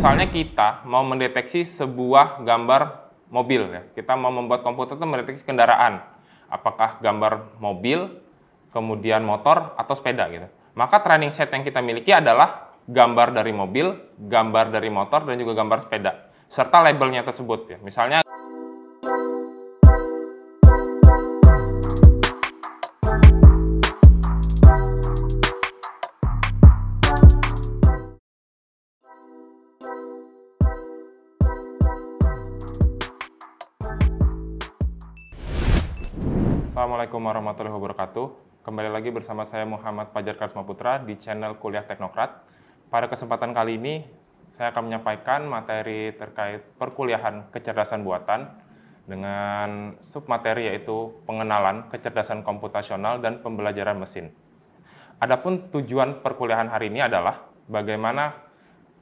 misalnya kita mau mendeteksi sebuah gambar mobil ya. Kita mau membuat komputer itu mendeteksi kendaraan. Apakah gambar mobil, kemudian motor atau sepeda gitu. Maka training set yang kita miliki adalah gambar dari mobil, gambar dari motor dan juga gambar sepeda serta labelnya tersebut ya. Misalnya Assalamualaikum warahmatullahi wabarakatuh. Kembali lagi bersama saya Muhammad Pajar Karisma Putra di channel Kuliah Teknokrat. Pada kesempatan kali ini, saya akan menyampaikan materi terkait perkuliahan kecerdasan buatan dengan submateri yaitu pengenalan kecerdasan komputasional dan pembelajaran mesin. Adapun tujuan perkuliahan hari ini adalah bagaimana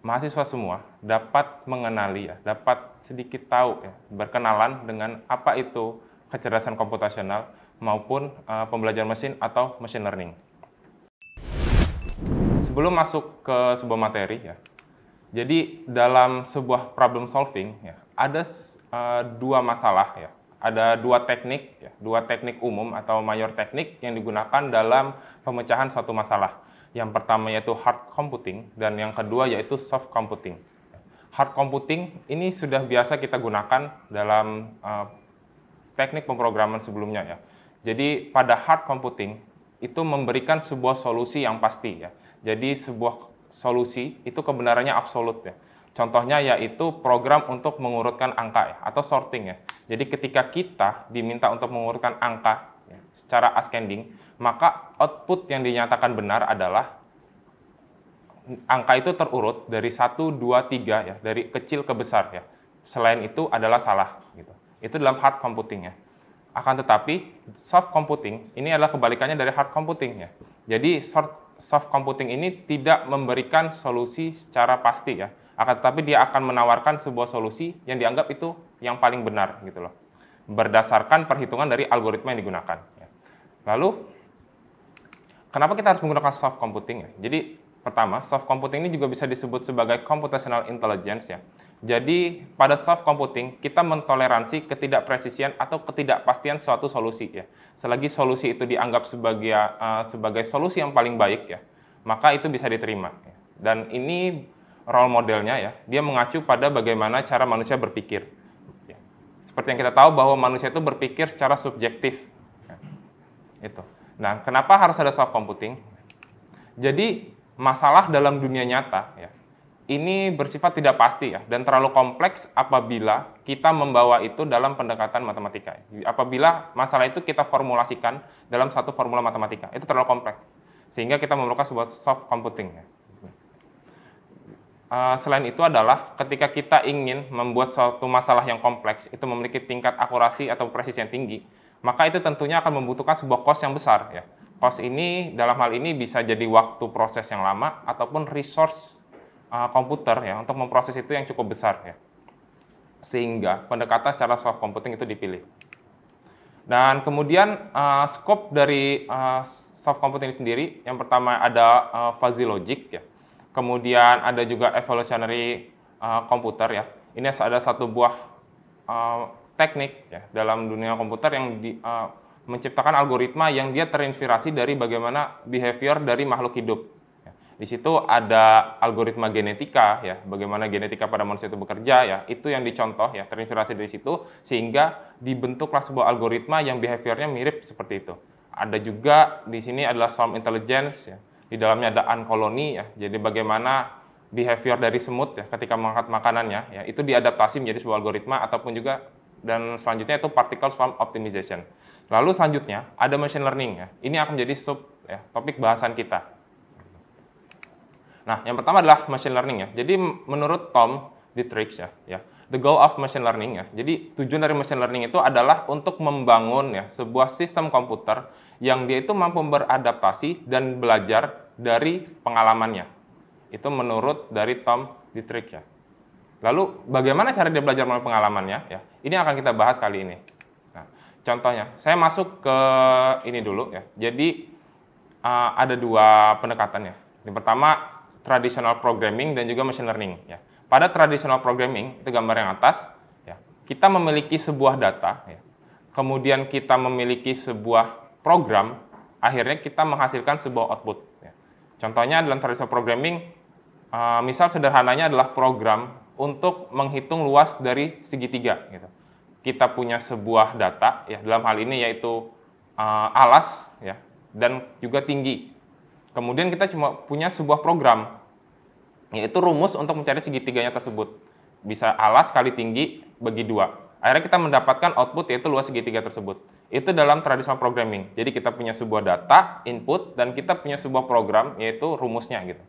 mahasiswa semua dapat mengenali ya, dapat sedikit tahu ya, berkenalan dengan apa itu kecerdasan komputasional maupun uh, pembelajaran mesin atau machine learning. Sebelum masuk ke sebuah materi ya, jadi dalam sebuah problem solving ya, ada uh, dua masalah ya, ada dua teknik, ya, dua teknik umum atau mayor teknik yang digunakan dalam pemecahan suatu masalah. Yang pertama yaitu hard computing dan yang kedua yaitu soft computing. Hard computing ini sudah biasa kita gunakan dalam uh, teknik pemrograman sebelumnya ya. Jadi pada hard computing itu memberikan sebuah solusi yang pasti ya. Jadi sebuah solusi itu kebenarannya absolut ya. Contohnya yaitu program untuk mengurutkan angka ya, atau sorting ya. Jadi ketika kita diminta untuk mengurutkan angka ya, secara ascending, maka output yang dinyatakan benar adalah angka itu terurut dari 1, 2, 3 ya, dari kecil ke besar ya. Selain itu adalah salah gitu. Itu dalam hard computing ya. Akan tetapi soft computing ini adalah kebalikannya dari hard computing ya. Jadi soft computing ini tidak memberikan solusi secara pasti ya. Akan tetapi dia akan menawarkan sebuah solusi yang dianggap itu yang paling benar gitu loh. Berdasarkan perhitungan dari algoritma yang digunakan. Ya. Lalu kenapa kita harus menggunakan soft computing ya? Jadi pertama soft computing ini juga bisa disebut sebagai computational intelligence ya jadi pada soft computing kita mentoleransi ketidakpresisian atau ketidakpastian suatu solusi ya. Selagi solusi itu dianggap sebagai uh, sebagai solusi yang paling baik ya, maka itu bisa diterima. Ya. Dan ini role modelnya ya, dia mengacu pada bagaimana cara manusia berpikir. Ya. Seperti yang kita tahu bahwa manusia itu berpikir secara subjektif. Ya. Itu. Nah, kenapa harus ada soft computing? Jadi masalah dalam dunia nyata ya ini bersifat tidak pasti ya dan terlalu kompleks apabila kita membawa itu dalam pendekatan matematika. Apabila masalah itu kita formulasikan dalam satu formula matematika, itu terlalu kompleks. Sehingga kita memerlukan sebuah soft computing. Ya. Eh, selain itu adalah ketika kita ingin membuat suatu masalah yang kompleks itu memiliki tingkat akurasi atau presisi yang tinggi, maka itu tentunya akan membutuhkan sebuah cost yang besar ya. Cost ini dalam hal ini bisa jadi waktu proses yang lama ataupun resource uh, komputer ya untuk memproses itu yang cukup besar ya. Sehingga pendekatan secara soft computing itu dipilih. Dan kemudian uh, scope dari uh, soft computing sendiri, yang pertama ada uh, fuzzy logic ya. Kemudian ada juga evolutionary uh, computer ya. Ini ada satu buah uh, teknik ya dalam dunia komputer yang di, uh, menciptakan algoritma yang dia terinspirasi dari bagaimana behavior dari makhluk hidup di situ ada algoritma genetika ya, bagaimana genetika pada manusia itu bekerja ya, itu yang dicontoh ya, terinspirasi dari situ sehingga dibentuklah sebuah algoritma yang behaviornya mirip seperti itu. Ada juga di sini adalah swarm intelligence ya. Di dalamnya ada colony ya. Jadi bagaimana behavior dari semut ya ketika mengangkat makanannya ya itu diadaptasi menjadi sebuah algoritma ataupun juga dan selanjutnya itu particle swarm optimization. Lalu selanjutnya ada machine learning ya. Ini akan menjadi sub ya, topik bahasan kita. Nah, yang pertama adalah machine learning ya. Jadi menurut Tom Dietrich ya, ya, the goal of machine learning ya. Jadi tujuan dari machine learning itu adalah untuk membangun ya sebuah sistem komputer yang dia itu mampu beradaptasi dan belajar dari pengalamannya. Itu menurut dari Tom Dietrich ya. Lalu bagaimana cara dia belajar melalui pengalamannya ya? Ini akan kita bahas kali ini. Nah, contohnya, saya masuk ke ini dulu ya. Jadi uh, ada dua pendekatan ya Yang pertama traditional programming dan juga machine learning ya. Pada traditional programming itu gambar yang atas ya. Kita memiliki sebuah data ya. Kemudian kita memiliki sebuah program, akhirnya kita menghasilkan sebuah output ya. Contohnya dalam tradisional programming eh, misal sederhananya adalah program untuk menghitung luas dari segitiga gitu. Kita punya sebuah data ya dalam hal ini yaitu uh, alas ya dan juga tinggi Kemudian kita cuma punya sebuah program, yaitu rumus untuk mencari segitiganya tersebut. Bisa alas kali tinggi bagi dua. Akhirnya kita mendapatkan output yaitu luas segitiga tersebut. Itu dalam tradisional programming. Jadi kita punya sebuah data, input, dan kita punya sebuah program yaitu rumusnya gitu.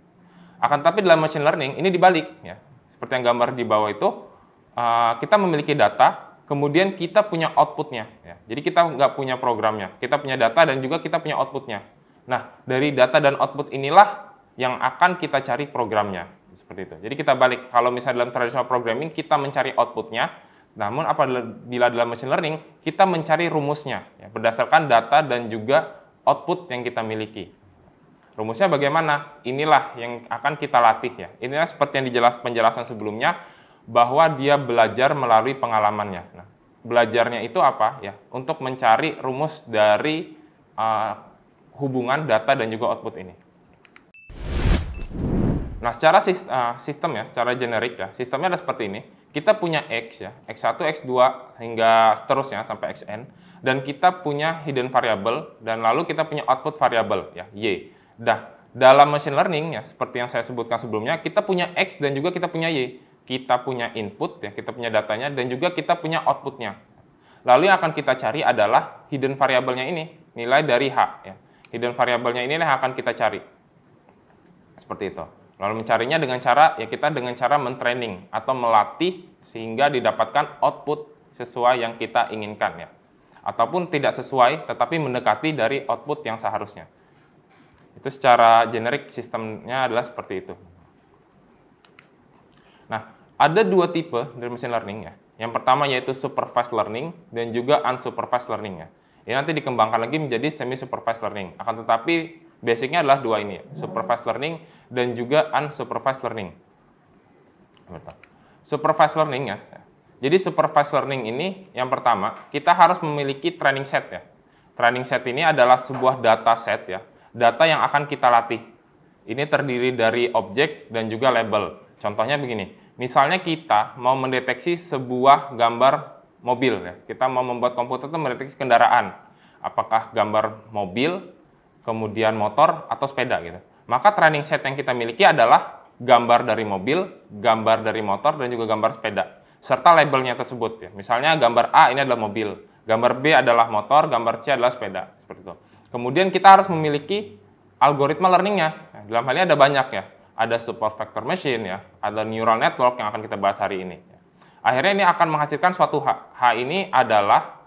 Akan tapi dalam machine learning ini dibalik ya. Seperti yang gambar di bawah itu, eh, kita memiliki data, kemudian kita punya outputnya. Ya. Jadi kita nggak punya programnya, kita punya data dan juga kita punya outputnya. Nah, dari data dan output inilah yang akan kita cari programnya. Seperti itu. Jadi kita balik, kalau misalnya dalam tradisional programming, kita mencari outputnya, namun apabila dalam machine learning, kita mencari rumusnya, ya, berdasarkan data dan juga output yang kita miliki. Rumusnya bagaimana? Inilah yang akan kita latih ya. Inilah seperti yang dijelas penjelasan sebelumnya, bahwa dia belajar melalui pengalamannya. Nah, belajarnya itu apa ya? Untuk mencari rumus dari uh, hubungan data dan juga output ini. Nah, secara ah, sistem ya, secara generik ya, sistemnya ada seperti ini. Kita punya X ya, X1, X2, hingga seterusnya sampai Xn. Dan kita punya hidden variable, dan lalu kita punya output variable ya, Y. Dah, dalam machine learning ya, seperti yang saya sebutkan sebelumnya, kita punya X dan juga kita punya Y. Kita punya input ya, kita punya datanya, dan juga kita punya outputnya. Lalu yang akan kita cari adalah hidden variabelnya ini, nilai dari H ya hidden variabelnya ini yang akan kita cari. Seperti itu. Lalu mencarinya dengan cara, ya kita dengan cara mentraining atau melatih sehingga didapatkan output sesuai yang kita inginkan ya. Ataupun tidak sesuai tetapi mendekati dari output yang seharusnya. Itu secara generik sistemnya adalah seperti itu. Nah, ada dua tipe dari machine learning ya. Yang pertama yaitu supervised learning dan juga unsupervised learning ya. Ini nanti dikembangkan lagi menjadi semi supervised learning. Akan tetapi basicnya adalah dua ini, supervised learning dan juga unsupervised learning. Supervised learning ya. Jadi supervised learning ini yang pertama, kita harus memiliki training set ya. Training set ini adalah sebuah data set ya, data yang akan kita latih. Ini terdiri dari objek dan juga label. Contohnya begini, misalnya kita mau mendeteksi sebuah gambar mobil ya. Kita mau membuat komputer itu mendeteksi kendaraan. Apakah gambar mobil, kemudian motor atau sepeda gitu. Maka training set yang kita miliki adalah gambar dari mobil, gambar dari motor dan juga gambar sepeda serta labelnya tersebut ya. Misalnya gambar A ini adalah mobil, gambar B adalah motor, gambar C adalah sepeda seperti itu. Kemudian kita harus memiliki algoritma learningnya. dalam hal ini ada banyak ya. Ada support vector machine ya, ada neural network yang akan kita bahas hari ini akhirnya ini akan menghasilkan suatu H. H ini adalah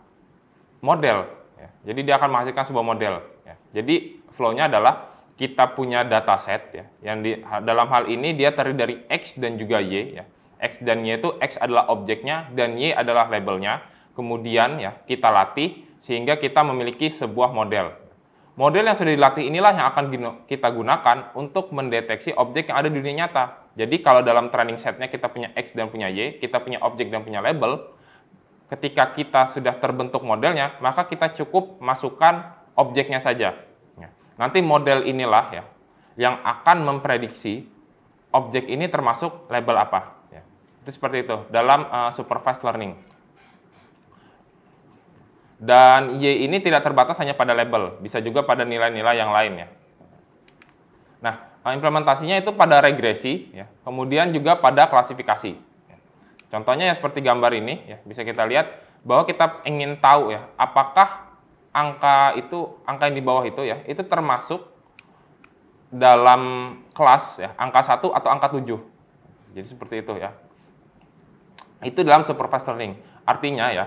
model. Ya. Jadi dia akan menghasilkan sebuah model. Ya. Jadi flow-nya adalah kita punya dataset ya, yang di, dalam hal ini dia terdiri dari X dan juga Y ya. X dan Y itu X adalah objeknya dan Y adalah labelnya. Kemudian ya kita latih sehingga kita memiliki sebuah model. Model yang sudah dilatih inilah yang akan kita gunakan untuk mendeteksi objek yang ada di dunia nyata. Jadi kalau dalam training setnya kita punya X dan punya Y, kita punya objek dan punya label, ketika kita sudah terbentuk modelnya, maka kita cukup masukkan objeknya saja. Ya. Nanti model inilah ya, yang akan memprediksi objek ini termasuk label apa. Ya. Itu seperti itu dalam eh, supervised learning. Dan Y ini tidak terbatas hanya pada label, bisa juga pada nilai-nilai yang lain ya. Nah, implementasinya itu pada regresi, ya. kemudian juga pada klasifikasi. Contohnya ya seperti gambar ini, ya, bisa kita lihat bahwa kita ingin tahu ya apakah angka itu angka yang di bawah itu ya itu termasuk dalam kelas ya angka 1 atau angka 7. Jadi seperti itu ya. Itu dalam supervised learning. Artinya ya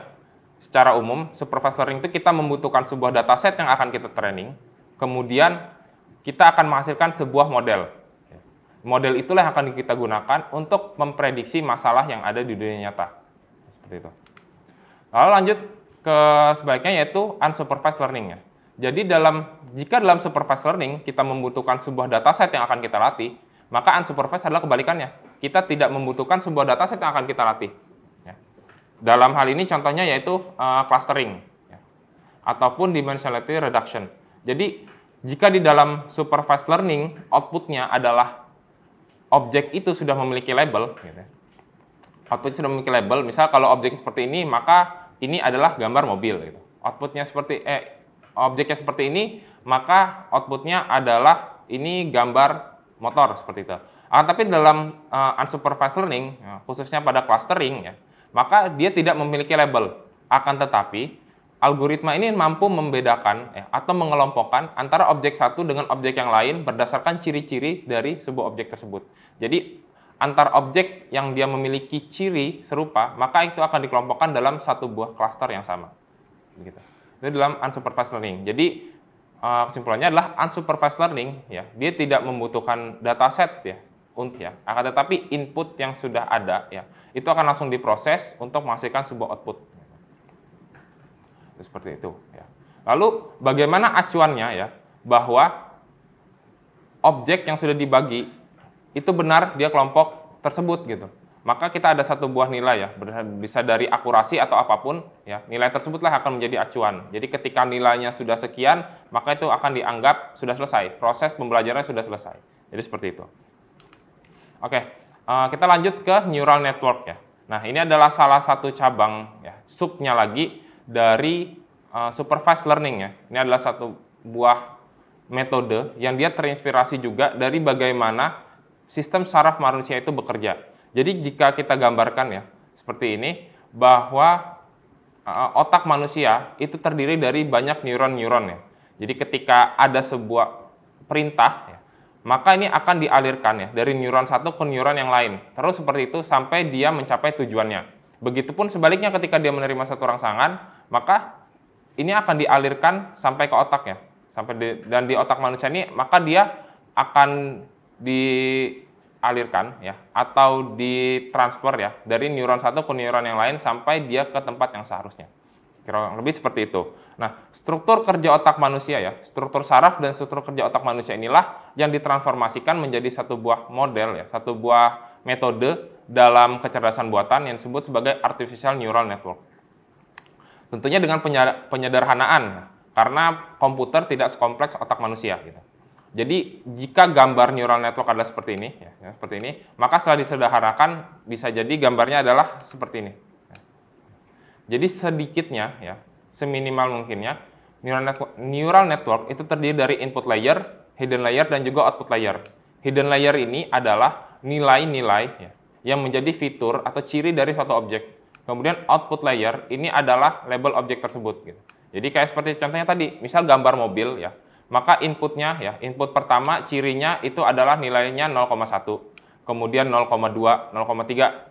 secara umum supervised learning itu kita membutuhkan sebuah dataset yang akan kita training, kemudian kita akan menghasilkan sebuah model. Model itulah yang akan kita gunakan untuk memprediksi masalah yang ada di dunia nyata. Seperti itu. Lalu lanjut ke sebaiknya yaitu unsupervised learning ya. Jadi dalam jika dalam supervised learning kita membutuhkan sebuah dataset yang akan kita latih, maka unsupervised adalah kebalikannya. Kita tidak membutuhkan sebuah dataset yang akan kita latih, dalam hal ini contohnya yaitu uh, clustering ya. ataupun dimensionality reduction. Jadi jika di dalam supervised learning outputnya adalah objek itu sudah memiliki label, gitu. Ya. output sudah memiliki label. Misal kalau objek seperti ini, maka ini adalah gambar mobil. Gitu. Outputnya seperti eh objeknya seperti ini, maka outputnya adalah ini gambar motor seperti itu. Ah, tapi dalam uh, unsupervised learning, ya, khususnya pada clustering, ya, maka dia tidak memiliki label. Akan tetapi, algoritma ini mampu membedakan eh, atau mengelompokkan antara objek satu dengan objek yang lain berdasarkan ciri-ciri dari sebuah objek tersebut. Jadi, antar objek yang dia memiliki ciri serupa, maka itu akan dikelompokkan dalam satu buah cluster yang sama. Begitu. Itu dalam unsupervised learning. Jadi, eh, kesimpulannya adalah unsupervised learning ya dia tidak membutuhkan dataset ya untuk ya akan tetapi input yang sudah ada ya itu akan langsung diproses untuk menghasilkan sebuah output. Seperti itu. Ya. Lalu bagaimana acuannya ya bahwa objek yang sudah dibagi itu benar dia kelompok tersebut gitu. Maka kita ada satu buah nilai ya, bisa dari akurasi atau apapun ya. Nilai tersebutlah akan menjadi acuan. Jadi ketika nilainya sudah sekian, maka itu akan dianggap sudah selesai, proses pembelajarannya sudah selesai. Jadi seperti itu. Oke. Eh, kita lanjut ke neural network ya. Nah, ini adalah salah satu cabang ya, subnya lagi dari uh, supervised learning ya. Ini adalah satu buah metode yang dia terinspirasi juga dari bagaimana sistem saraf manusia itu bekerja. Jadi jika kita gambarkan ya seperti ini bahwa uh, otak manusia itu terdiri dari banyak neuron-neuron ya. Jadi ketika ada sebuah perintah ya, maka ini akan dialirkan ya dari neuron satu ke neuron yang lain. Terus seperti itu sampai dia mencapai tujuannya. Begitupun sebaliknya ketika dia menerima satu rangsangan, maka ini akan dialirkan sampai ke otaknya. Sampai di, dan di otak manusia ini maka dia akan dialirkan ya atau ditransfer ya dari neuron satu ke neuron yang lain sampai dia ke tempat yang seharusnya. Kurang lebih seperti itu. Nah, struktur kerja otak manusia ya, struktur saraf dan struktur kerja otak manusia inilah yang ditransformasikan menjadi satu buah model ya, satu buah metode dalam kecerdasan buatan yang disebut sebagai artificial neural network. Tentunya dengan penyederhanaan karena komputer tidak sekompleks otak manusia gitu. Jadi jika gambar neural network adalah seperti ini, ya, ya, seperti ini, maka setelah disederhanakan bisa jadi gambarnya adalah seperti ini. Jadi sedikitnya ya, seminimal mungkinnya neural network, neural network itu terdiri dari input layer, hidden layer dan juga output layer. Hidden layer ini adalah nilai-nilai ya, yang menjadi fitur atau ciri dari suatu objek. Kemudian output layer ini adalah label objek tersebut. Gitu. Jadi kayak seperti contohnya tadi, misal gambar mobil ya, maka inputnya ya, input pertama cirinya itu adalah nilainya 0,1, kemudian 0,2, 0,3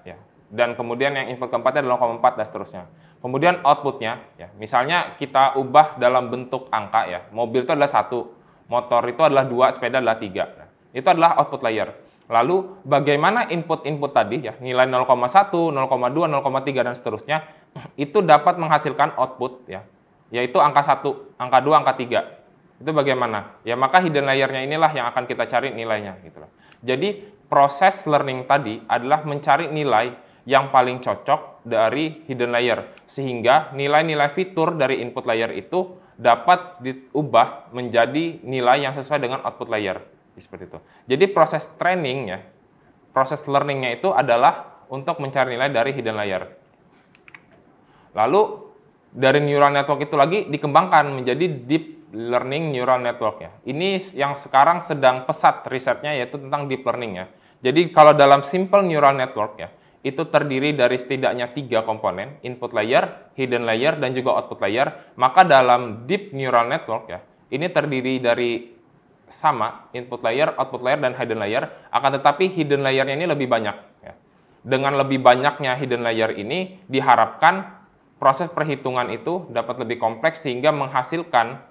ya dan kemudian yang input keempatnya adalah 0,4 dan seterusnya. Kemudian outputnya, ya, misalnya kita ubah dalam bentuk angka ya, mobil itu adalah satu, motor itu adalah dua, sepeda adalah tiga. Nah, itu adalah output layer. Lalu bagaimana input-input tadi ya, nilai 0,1, 0,2, 0,3 dan seterusnya itu dapat menghasilkan output ya, yaitu angka satu, angka dua, angka tiga. Itu bagaimana? Ya maka hidden layernya inilah yang akan kita cari nilainya gitu loh. Jadi proses learning tadi adalah mencari nilai yang paling cocok dari hidden layer sehingga nilai-nilai fitur dari input layer itu dapat diubah menjadi nilai yang sesuai dengan output layer seperti itu. Jadi proses trainingnya, proses learningnya itu adalah untuk mencari nilai dari hidden layer. Lalu dari neural network itu lagi dikembangkan menjadi deep learning neural network ya. Ini yang sekarang sedang pesat risetnya yaitu tentang deep learning ya. Jadi kalau dalam simple neural network ya, itu terdiri dari setidaknya tiga komponen, input layer, hidden layer, dan juga output layer. Maka dalam deep neural network ya, ini terdiri dari sama input layer, output layer, dan hidden layer. Akan tetapi hidden layernya ini lebih banyak. Ya. Dengan lebih banyaknya hidden layer ini, diharapkan proses perhitungan itu dapat lebih kompleks sehingga menghasilkan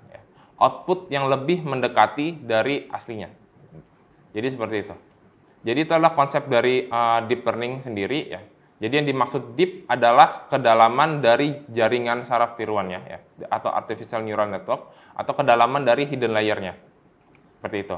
output yang lebih mendekati dari aslinya. Jadi seperti itu. Jadi itu adalah konsep dari uh, deep learning sendiri ya. Jadi yang dimaksud deep adalah kedalaman dari jaringan saraf tiruannya ya atau artificial neural network atau kedalaman dari hidden layernya. Seperti itu.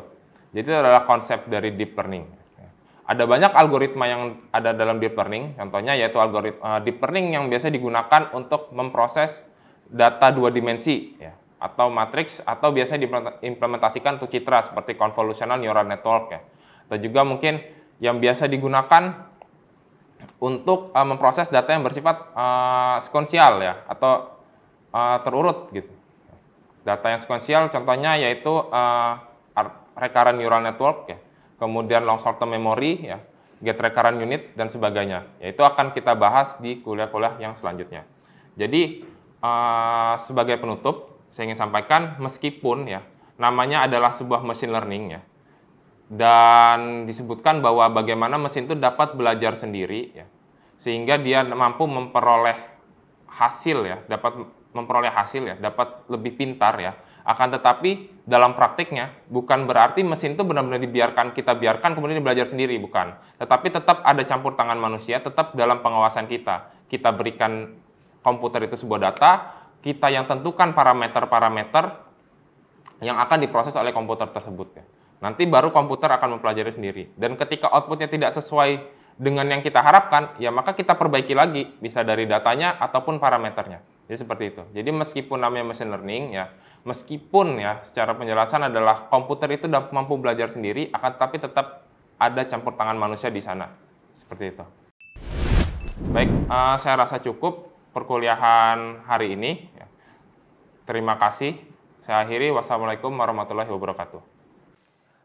Jadi itu adalah konsep dari deep learning. Ya. Ada banyak algoritma yang ada dalam deep learning, contohnya yaitu algoritma eh, deep learning yang biasa digunakan untuk memproses data dua dimensi ya atau matriks atau biasanya diimplementasikan untuk citra seperti convolutional neural network ya atau juga mungkin yang biasa digunakan untuk uh, memproses data yang bersifat uh, eh, sekuensial ya atau uh, terurut gitu. Data yang sekuensial contohnya yaitu uh, recurrent neural network ya. Kemudian long short term memory ya, get recurrent unit dan sebagainya. Yaitu akan kita bahas di kuliah-kuliah yang selanjutnya. Jadi uh, sebagai penutup saya ingin sampaikan meskipun ya namanya adalah sebuah machine learning ya dan disebutkan bahwa bagaimana mesin itu dapat belajar sendiri ya sehingga dia mampu memperoleh hasil ya dapat memperoleh hasil ya dapat lebih pintar ya akan tetapi dalam praktiknya bukan berarti mesin itu benar-benar dibiarkan kita biarkan kemudian belajar sendiri bukan tetapi tetap ada campur tangan manusia tetap dalam pengawasan kita kita berikan komputer itu sebuah data kita yang tentukan parameter-parameter yang akan diproses oleh komputer tersebut ya Nanti baru komputer akan mempelajari sendiri. Dan ketika outputnya tidak sesuai dengan yang kita harapkan, ya maka kita perbaiki lagi, bisa dari datanya ataupun parameternya. Jadi seperti itu. Jadi meskipun namanya machine learning ya, meskipun ya secara penjelasan adalah komputer itu mampu belajar sendiri, akan tapi tetap ada campur tangan manusia di sana. Seperti itu. Baik, uh, saya rasa cukup perkuliahan hari ini. Ya. Terima kasih. Saya akhiri. Wassalamualaikum warahmatullahi wabarakatuh.